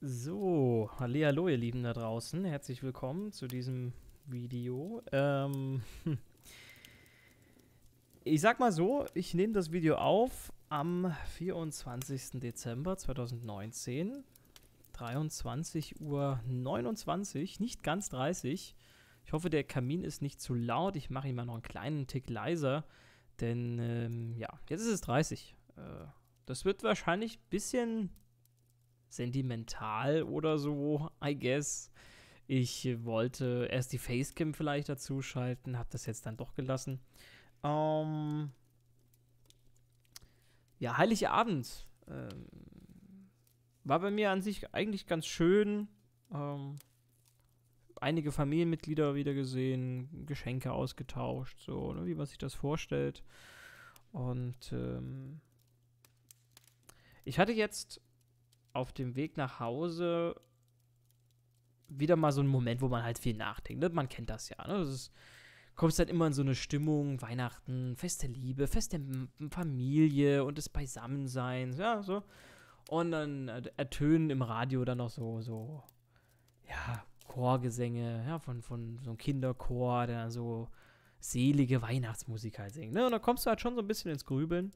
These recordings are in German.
So, hallo ihr Lieben da draußen, herzlich willkommen zu diesem Video. Ähm, ich sag mal so, ich nehme das Video auf am 24. Dezember 2019, 23.29 Uhr, 29, nicht ganz 30. Ich hoffe, der Kamin ist nicht zu laut, ich mache ihn mal noch einen kleinen Tick leiser, denn ähm, ja, jetzt ist es 30. Äh, das wird wahrscheinlich ein bisschen sentimental oder so, I guess. Ich wollte erst die Facecam vielleicht dazu schalten, habe das jetzt dann doch gelassen. Ähm ja, Heiligabend ähm war bei mir an sich eigentlich ganz schön. Ähm einige Familienmitglieder wieder gesehen, Geschenke ausgetauscht, so, ne, wie man sich das vorstellt. Und ähm, ich hatte jetzt auf dem Weg nach Hause wieder mal so ein Moment, wo man halt viel nachdenkt. Ne? Man kennt das ja. Ne? Das ist, kommst halt immer in so eine Stimmung, Weihnachten, feste Liebe, feste Familie und des Beisammenseins, ja, so. Und dann ertönen im Radio dann noch so, so, ja, Chorgesänge, ja, von, von so einem Kinderchor, der dann so selige Weihnachtsmusik halt singt, ne? Und dann kommst du halt schon so ein bisschen ins Grübeln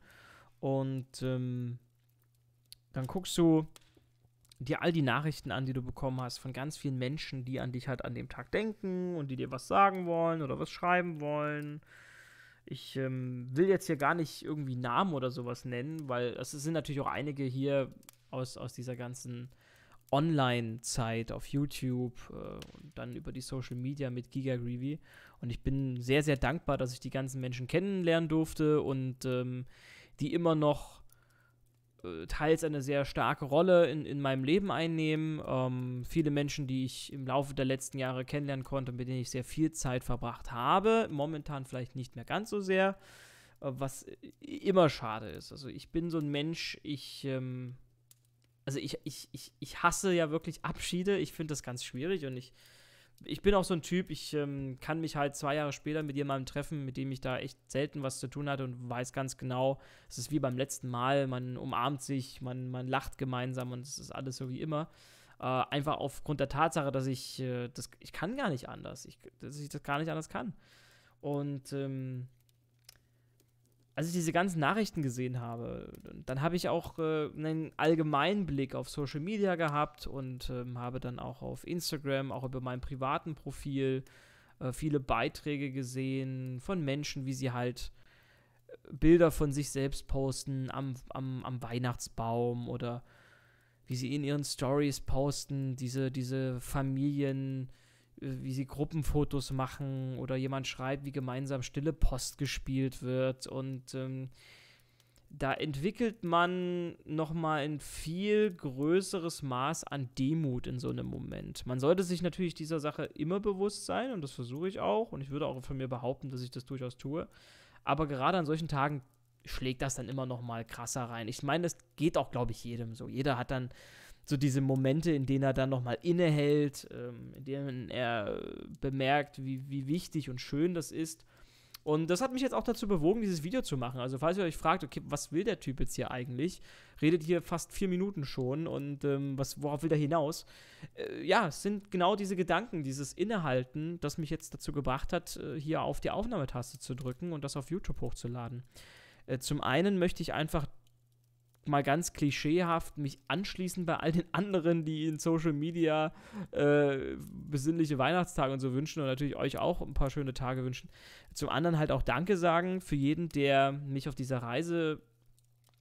und, ähm, dann guckst du, dir all die Nachrichten an, die du bekommen hast von ganz vielen Menschen, die an dich halt an dem Tag denken und die dir was sagen wollen oder was schreiben wollen. Ich ähm, will jetzt hier gar nicht irgendwie Namen oder sowas nennen, weil es sind natürlich auch einige hier aus, aus dieser ganzen Online-Zeit auf YouTube äh, und dann über die Social Media mit Giga Greevy. Und ich bin sehr, sehr dankbar, dass ich die ganzen Menschen kennenlernen durfte und ähm, die immer noch äh, teils eine sehr starke Rolle in, in meinem Leben einnehmen. Ähm, viele Menschen, die ich im Laufe der letzten Jahre kennenlernen konnte, mit denen ich sehr viel Zeit verbracht habe, momentan vielleicht nicht mehr ganz so sehr, äh, was immer schade ist. Also ich bin so ein Mensch, ich, ähm, also ich, ich, ich, ich hasse ja wirklich Abschiede, ich finde das ganz schwierig und ich ich bin auch so ein Typ, ich ähm, kann mich halt zwei Jahre später mit jemandem treffen, mit dem ich da echt selten was zu tun hatte und weiß ganz genau, es ist wie beim letzten Mal, man umarmt sich, man, man lacht gemeinsam und es ist alles so wie immer. Äh, einfach aufgrund der Tatsache, dass ich äh, das, ich kann gar nicht anders, ich, dass ich das gar nicht anders kann. Und ähm, als ich diese ganzen Nachrichten gesehen habe, dann habe ich auch äh, einen allgemeinen Blick auf Social Media gehabt und ähm, habe dann auch auf Instagram, auch über meinem privaten Profil, äh, viele Beiträge gesehen von Menschen, wie sie halt äh, Bilder von sich selbst posten am, am, am Weihnachtsbaum oder wie sie in ihren Stories posten, diese, diese Familien wie sie Gruppenfotos machen oder jemand schreibt, wie gemeinsam Stille Post gespielt wird. Und ähm, da entwickelt man nochmal ein viel größeres Maß an Demut in so einem Moment. Man sollte sich natürlich dieser Sache immer bewusst sein und das versuche ich auch und ich würde auch von mir behaupten, dass ich das durchaus tue. Aber gerade an solchen Tagen schlägt das dann immer nochmal krasser rein. Ich meine, das geht auch, glaube ich, jedem so. Jeder hat dann so diese Momente, in denen er dann nochmal innehält, ähm, in denen er bemerkt, wie, wie wichtig und schön das ist. Und das hat mich jetzt auch dazu bewogen, dieses Video zu machen. Also, falls ihr euch fragt, okay, was will der Typ jetzt hier eigentlich? Redet hier fast vier Minuten schon und ähm, was, worauf will der hinaus? Äh, ja, es sind genau diese Gedanken, dieses Innehalten, das mich jetzt dazu gebracht hat, äh, hier auf die Aufnahmetaste zu drücken und das auf YouTube hochzuladen. Äh, zum einen möchte ich einfach mal ganz klischeehaft mich anschließen bei all den anderen, die in Social Media äh, besinnliche Weihnachtstage und so wünschen und natürlich euch auch ein paar schöne Tage wünschen. Zum anderen halt auch Danke sagen für jeden, der mich auf dieser Reise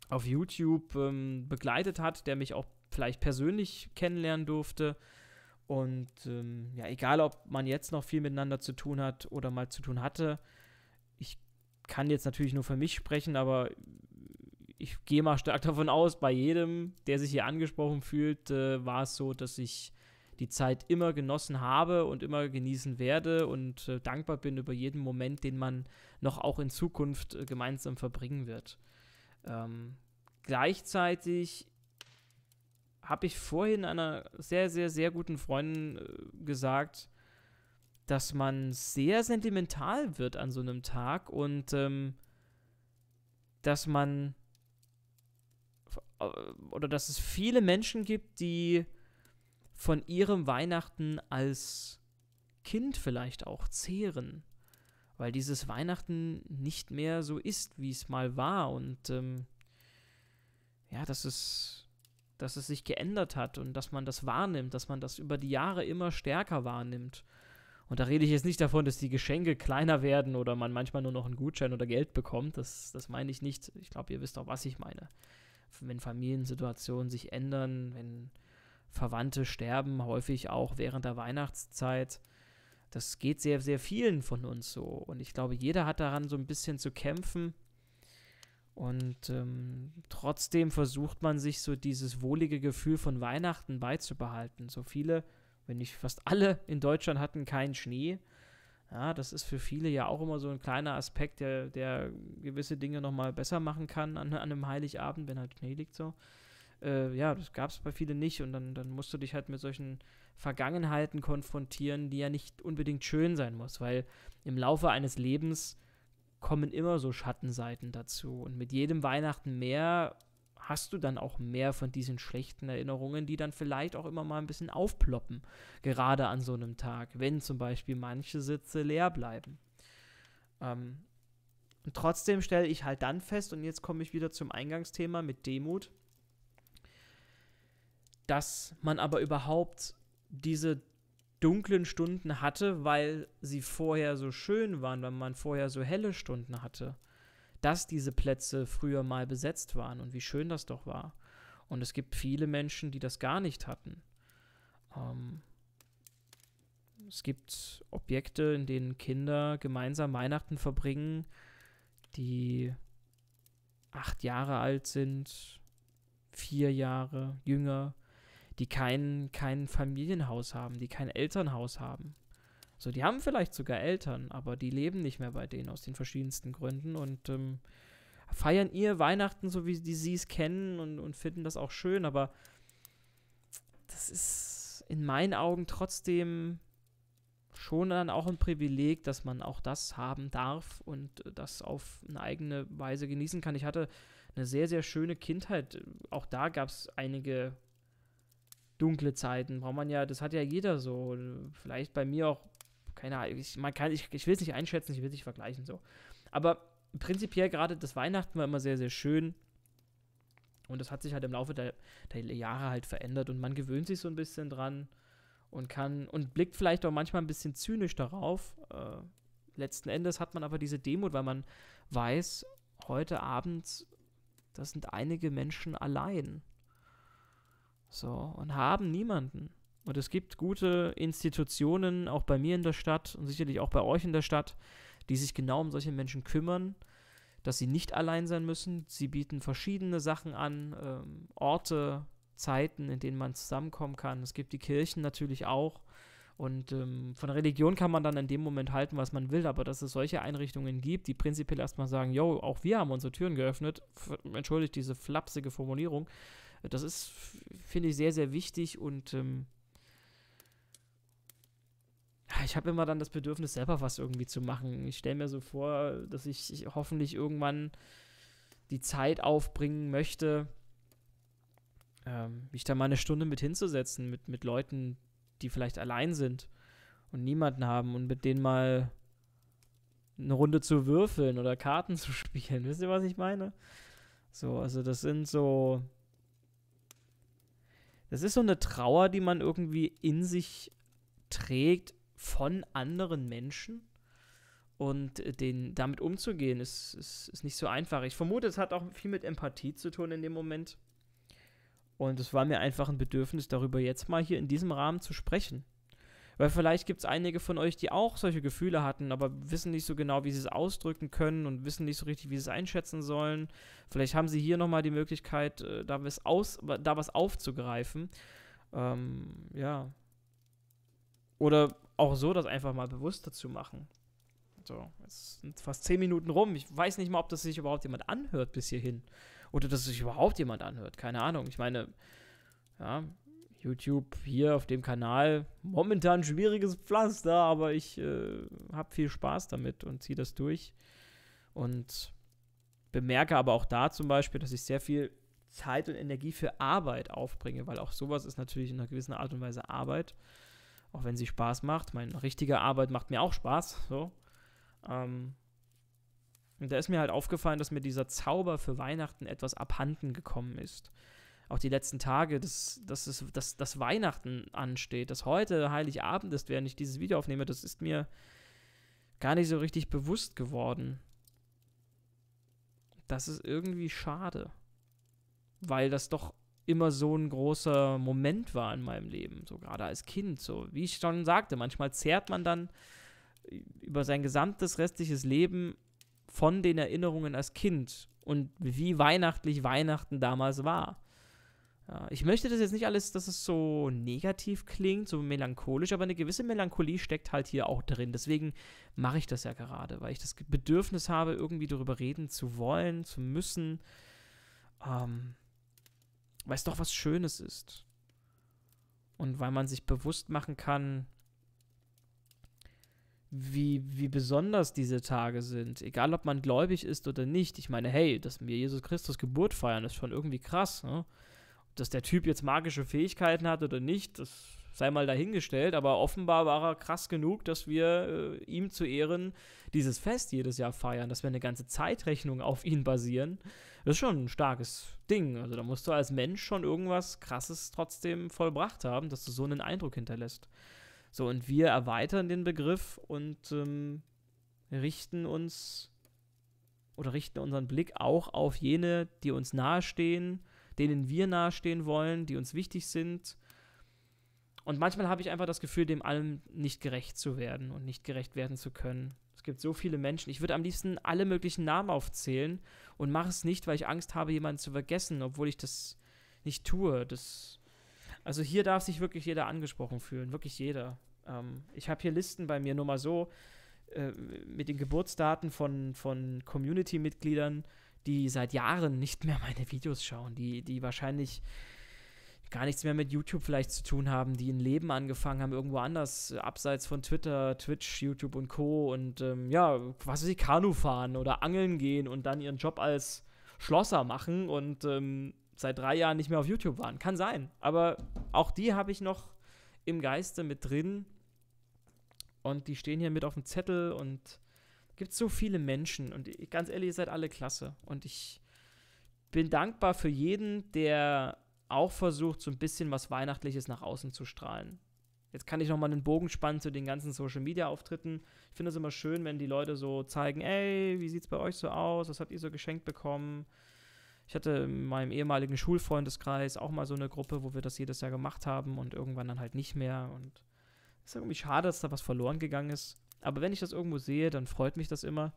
auf YouTube ähm, begleitet hat, der mich auch vielleicht persönlich kennenlernen durfte. Und ähm, ja, egal ob man jetzt noch viel miteinander zu tun hat oder mal zu tun hatte, ich kann jetzt natürlich nur für mich sprechen, aber ich gehe mal stark davon aus, bei jedem, der sich hier angesprochen fühlt, äh, war es so, dass ich die Zeit immer genossen habe und immer genießen werde und äh, dankbar bin über jeden Moment, den man noch auch in Zukunft äh, gemeinsam verbringen wird. Ähm, gleichzeitig habe ich vorhin einer sehr, sehr, sehr guten Freundin äh, gesagt, dass man sehr sentimental wird an so einem Tag und ähm, dass man äh, oder dass es viele Menschen gibt, die von ihrem Weihnachten als Kind vielleicht auch zehren, weil dieses Weihnachten nicht mehr so ist, wie es mal war und ähm, ja, dass es, dass es sich geändert hat und dass man das wahrnimmt, dass man das über die Jahre immer stärker wahrnimmt. Und da rede ich jetzt nicht davon, dass die Geschenke kleiner werden oder man manchmal nur noch einen Gutschein oder Geld bekommt. Das, das meine ich nicht. Ich glaube, ihr wisst auch, was ich meine wenn Familiensituationen sich ändern, wenn Verwandte sterben, häufig auch während der Weihnachtszeit. Das geht sehr, sehr vielen von uns so. Und ich glaube, jeder hat daran so ein bisschen zu kämpfen. Und ähm, trotzdem versucht man sich so dieses wohlige Gefühl von Weihnachten beizubehalten. So viele, wenn nicht fast alle in Deutschland hatten keinen Schnee. Ja, das ist für viele ja auch immer so ein kleiner Aspekt, der, der gewisse Dinge nochmal besser machen kann an, an einem Heiligabend, wenn halt Schnee liegt so. Äh, ja, das gab es bei vielen nicht und dann, dann musst du dich halt mit solchen Vergangenheiten konfrontieren, die ja nicht unbedingt schön sein muss, weil im Laufe eines Lebens kommen immer so Schattenseiten dazu und mit jedem Weihnachten mehr hast du dann auch mehr von diesen schlechten Erinnerungen, die dann vielleicht auch immer mal ein bisschen aufploppen, gerade an so einem Tag, wenn zum Beispiel manche Sitze leer bleiben. Ähm, und trotzdem stelle ich halt dann fest, und jetzt komme ich wieder zum Eingangsthema mit Demut, dass man aber überhaupt diese dunklen Stunden hatte, weil sie vorher so schön waren, weil man vorher so helle Stunden hatte dass diese Plätze früher mal besetzt waren und wie schön das doch war. Und es gibt viele Menschen, die das gar nicht hatten. Ähm, es gibt Objekte, in denen Kinder gemeinsam Weihnachten verbringen, die acht Jahre alt sind, vier Jahre jünger, die kein, kein Familienhaus haben, die kein Elternhaus haben. So, die haben vielleicht sogar Eltern, aber die leben nicht mehr bei denen aus den verschiedensten Gründen und ähm, feiern ihr Weihnachten, so wie die sie es kennen und, und finden das auch schön, aber das ist in meinen Augen trotzdem schon dann auch ein Privileg, dass man auch das haben darf und das auf eine eigene Weise genießen kann. Ich hatte eine sehr, sehr schöne Kindheit. Auch da gab es einige dunkle Zeiten. Braucht man ja, das hat ja jeder so. Vielleicht bei mir auch keine Ahnung, ich, man kann, ich, ich will es nicht einschätzen, ich will es nicht vergleichen so. Aber prinzipiell gerade das Weihnachten war immer sehr, sehr schön. Und das hat sich halt im Laufe der, der Jahre halt verändert und man gewöhnt sich so ein bisschen dran und kann und blickt vielleicht auch manchmal ein bisschen zynisch darauf. Äh, letzten Endes hat man aber diese Demut, weil man weiß, heute Abend, das sind einige Menschen allein. So, und haben niemanden. Und es gibt gute Institutionen, auch bei mir in der Stadt und sicherlich auch bei euch in der Stadt, die sich genau um solche Menschen kümmern, dass sie nicht allein sein müssen. Sie bieten verschiedene Sachen an, ähm, Orte, Zeiten, in denen man zusammenkommen kann. Es gibt die Kirchen natürlich auch. Und ähm, von Religion kann man dann in dem Moment halten, was man will, aber dass es solche Einrichtungen gibt, die prinzipiell erstmal sagen, yo, auch wir haben unsere Türen geöffnet, entschuldigt diese flapsige Formulierung, das ist, finde ich, sehr, sehr wichtig und ähm, ich habe immer dann das Bedürfnis, selber was irgendwie zu machen. Ich stelle mir so vor, dass ich, ich, hoffentlich irgendwann die Zeit aufbringen möchte, ähm, mich da mal eine Stunde mit hinzusetzen, mit, mit Leuten, die vielleicht allein sind und niemanden haben und mit denen mal eine Runde zu würfeln oder Karten zu spielen. Wisst ihr, was ich meine? So, also das sind so. Das ist so eine Trauer, die man irgendwie in sich trägt, von anderen Menschen. Und den, damit umzugehen, ist, ist, ist nicht so einfach. Ich vermute, es hat auch viel mit Empathie zu tun in dem Moment. Und es war mir einfach ein Bedürfnis, darüber jetzt mal hier in diesem Rahmen zu sprechen. Weil vielleicht gibt es einige von euch, die auch solche Gefühle hatten, aber wissen nicht so genau, wie sie es ausdrücken können und wissen nicht so richtig, wie sie es einschätzen sollen. Vielleicht haben sie hier nochmal die Möglichkeit, äh, da was, aus, da was aufzugreifen. Ähm, ja. Oder auch so das einfach mal bewusster zu machen. So, jetzt sind fast zehn Minuten rum. Ich weiß nicht mal, ob das sich überhaupt jemand anhört bis hierhin. Oder dass sich überhaupt jemand anhört. Keine Ahnung. Ich meine, ja, YouTube hier auf dem Kanal, momentan schwieriges Pflaster, aber ich äh, habe viel Spaß damit und ziehe das durch. Und bemerke aber auch da zum Beispiel, dass ich sehr viel Zeit und Energie für Arbeit aufbringe, weil auch sowas ist natürlich in einer gewissen Art und Weise Arbeit auch wenn sie Spaß macht. Meine richtige Arbeit macht mir auch Spaß. So. Ähm, und da ist mir halt aufgefallen, dass mir dieser Zauber für Weihnachten etwas abhanden gekommen ist. Auch die letzten Tage, dass, dass, es, dass, dass Weihnachten ansteht, dass heute Heiligabend ist, während ich dieses Video aufnehme, das ist mir gar nicht so richtig bewusst geworden. Das ist irgendwie schade. Weil das doch immer so ein großer Moment war in meinem Leben, so gerade als Kind. So wie ich schon sagte, manchmal zehrt man dann äh, über sein gesamtes restliches Leben von den Erinnerungen als Kind und wie weihnachtlich Weihnachten damals war. Ja, ich möchte das jetzt nicht alles, dass es so negativ klingt, so melancholisch, aber eine gewisse Melancholie steckt halt hier auch drin. Deswegen mache ich das ja gerade, weil ich das Bedürfnis habe, irgendwie darüber reden zu wollen, zu müssen. Ähm, weil es doch was Schönes ist. Und weil man sich bewusst machen kann, wie, wie besonders diese Tage sind. Egal, ob man gläubig ist oder nicht. Ich meine, hey, dass wir Jesus Christus Geburt feiern, ist schon irgendwie krass. Ne? Dass der Typ jetzt magische Fähigkeiten hat oder nicht, das sei mal dahingestellt, aber offenbar war er krass genug, dass wir äh, ihm zu Ehren dieses Fest jedes Jahr feiern, dass wir eine ganze Zeitrechnung auf ihn basieren. Das ist schon ein starkes Ding. Also da musst du als Mensch schon irgendwas Krasses trotzdem vollbracht haben, dass du so einen Eindruck hinterlässt. So, und wir erweitern den Begriff und ähm, richten uns oder richten unseren Blick auch auf jene, die uns nahestehen, denen wir nahestehen wollen, die uns wichtig sind und manchmal habe ich einfach das Gefühl, dem allem nicht gerecht zu werden und nicht gerecht werden zu können. Es gibt so viele Menschen. Ich würde am liebsten alle möglichen Namen aufzählen und mache es nicht, weil ich Angst habe, jemanden zu vergessen, obwohl ich das nicht tue. Das also hier darf sich wirklich jeder angesprochen fühlen, wirklich jeder. Ähm, ich habe hier Listen bei mir nur mal so äh, mit den Geburtsdaten von, von Community-Mitgliedern, die seit Jahren nicht mehr meine Videos schauen, die, die wahrscheinlich gar nichts mehr mit YouTube vielleicht zu tun haben, die ein Leben angefangen haben, irgendwo anders, äh, abseits von Twitter, Twitch, YouTube und Co. Und ähm, ja, was weiß ich, Kanu fahren oder angeln gehen und dann ihren Job als Schlosser machen und ähm, seit drei Jahren nicht mehr auf YouTube waren. Kann sein. Aber auch die habe ich noch im Geiste mit drin. Und die stehen hier mit auf dem Zettel und gibt so viele Menschen. Und ganz ehrlich, ihr seid alle klasse. Und ich bin dankbar für jeden, der auch versucht, so ein bisschen was Weihnachtliches nach außen zu strahlen. Jetzt kann ich nochmal einen Bogen spannen zu den ganzen Social Media Auftritten. Ich finde es immer schön, wenn die Leute so zeigen, ey, wie sieht's bei euch so aus? Was habt ihr so geschenkt bekommen? Ich hatte in meinem ehemaligen Schulfreundeskreis auch mal so eine Gruppe, wo wir das jedes Jahr gemacht haben und irgendwann dann halt nicht mehr. Und es ist irgendwie schade, dass da was verloren gegangen ist. Aber wenn ich das irgendwo sehe, dann freut mich das immer.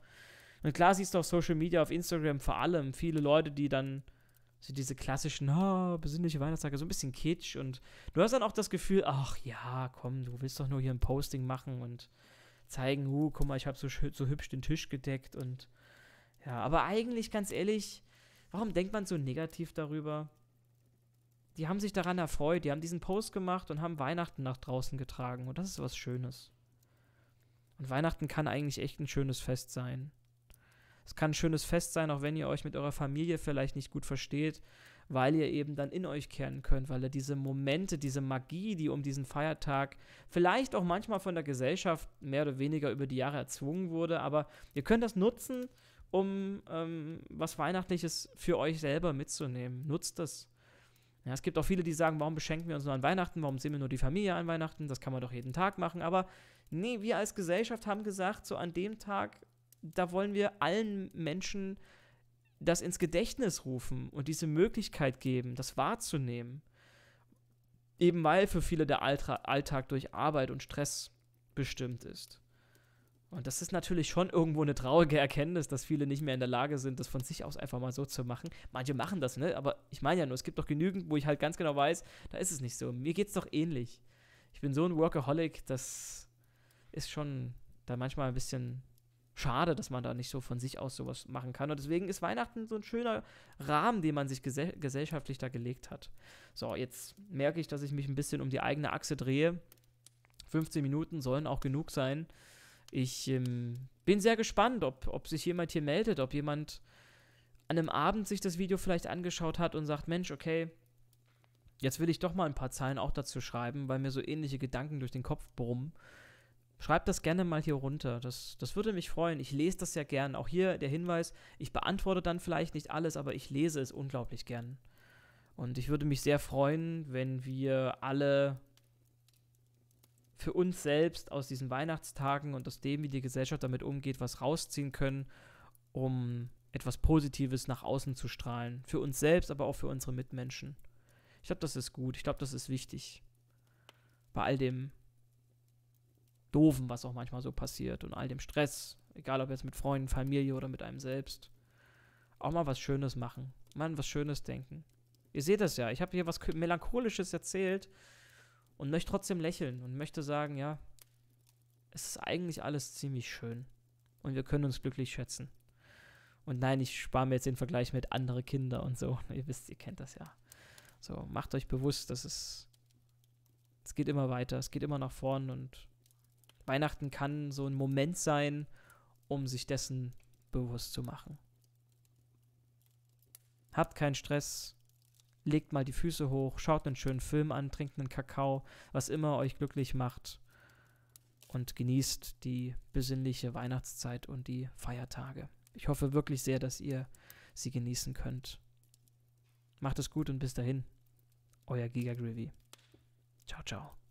Und klar siehst du auf Social Media, auf Instagram vor allem viele Leute, die dann so diese klassischen, oh, besinnliche Weihnachtstage, so ein bisschen kitsch und du hast dann auch das Gefühl, ach ja, komm, du willst doch nur hier ein Posting machen und zeigen, hu, guck mal, ich habe so, so hübsch den Tisch gedeckt und ja, aber eigentlich, ganz ehrlich, warum denkt man so negativ darüber? Die haben sich daran erfreut, die haben diesen Post gemacht und haben Weihnachten nach draußen getragen und das ist was Schönes. Und Weihnachten kann eigentlich echt ein schönes Fest sein. Es kann ein schönes Fest sein, auch wenn ihr euch mit eurer Familie vielleicht nicht gut versteht, weil ihr eben dann in euch kehren könnt, weil ihr diese Momente, diese Magie, die um diesen Feiertag vielleicht auch manchmal von der Gesellschaft mehr oder weniger über die Jahre erzwungen wurde, aber ihr könnt das nutzen, um ähm, was Weihnachtliches für euch selber mitzunehmen. Nutzt das. Ja, es gibt auch viele, die sagen, warum beschenken wir uns nur an Weihnachten, warum sehen wir nur die Familie an Weihnachten, das kann man doch jeden Tag machen. Aber nee, wir als Gesellschaft haben gesagt, so an dem Tag da wollen wir allen Menschen das ins Gedächtnis rufen und diese Möglichkeit geben, das wahrzunehmen. Eben weil für viele der Alltra Alltag durch Arbeit und Stress bestimmt ist. Und das ist natürlich schon irgendwo eine traurige Erkenntnis, dass viele nicht mehr in der Lage sind, das von sich aus einfach mal so zu machen. Manche machen das, ne? Aber ich meine ja nur, es gibt doch genügend, wo ich halt ganz genau weiß, da ist es nicht so. Mir geht's doch ähnlich. Ich bin so ein Workaholic, das ist schon da manchmal ein bisschen schade, dass man da nicht so von sich aus sowas machen kann. Und deswegen ist Weihnachten so ein schöner Rahmen, den man sich gesell gesellschaftlich da gelegt hat. So, jetzt merke ich, dass ich mich ein bisschen um die eigene Achse drehe. 15 Minuten sollen auch genug sein. Ich ähm, bin sehr gespannt, ob, ob sich jemand hier meldet, ob jemand an einem Abend sich das Video vielleicht angeschaut hat und sagt, Mensch, okay, jetzt will ich doch mal ein paar Zeilen auch dazu schreiben, weil mir so ähnliche Gedanken durch den Kopf brummen. Schreibt das gerne mal hier runter. Das, das würde mich freuen. Ich lese das ja gern. Auch hier der Hinweis, ich beantworte dann vielleicht nicht alles, aber ich lese es unglaublich gern. Und ich würde mich sehr freuen, wenn wir alle für uns selbst aus diesen Weihnachtstagen und aus dem, wie die Gesellschaft damit umgeht, was rausziehen können, um etwas Positives nach außen zu strahlen. Für uns selbst, aber auch für unsere Mitmenschen. Ich glaube, das ist gut. Ich glaube, das ist wichtig. Bei all dem, Doofen, was auch manchmal so passiert und all dem Stress, egal ob jetzt mit Freunden, Familie oder mit einem selbst. Auch mal was Schönes machen, mal was Schönes denken. Ihr seht das ja, ich habe hier was Melancholisches erzählt und möchte trotzdem lächeln und möchte sagen, ja, es ist eigentlich alles ziemlich schön und wir können uns glücklich schätzen. Und nein, ich spare mir jetzt den Vergleich mit andere Kinder und so. Ihr wisst, ihr kennt das ja. So, macht euch bewusst, dass es, es geht immer weiter, es geht immer nach vorn und Weihnachten kann so ein Moment sein, um sich dessen bewusst zu machen. Habt keinen Stress, legt mal die Füße hoch, schaut einen schönen Film an, trinkt einen Kakao, was immer euch glücklich macht und genießt die besinnliche Weihnachtszeit und die Feiertage. Ich hoffe wirklich sehr, dass ihr sie genießen könnt. Macht es gut und bis dahin, euer Giga Grivy. Ciao, ciao.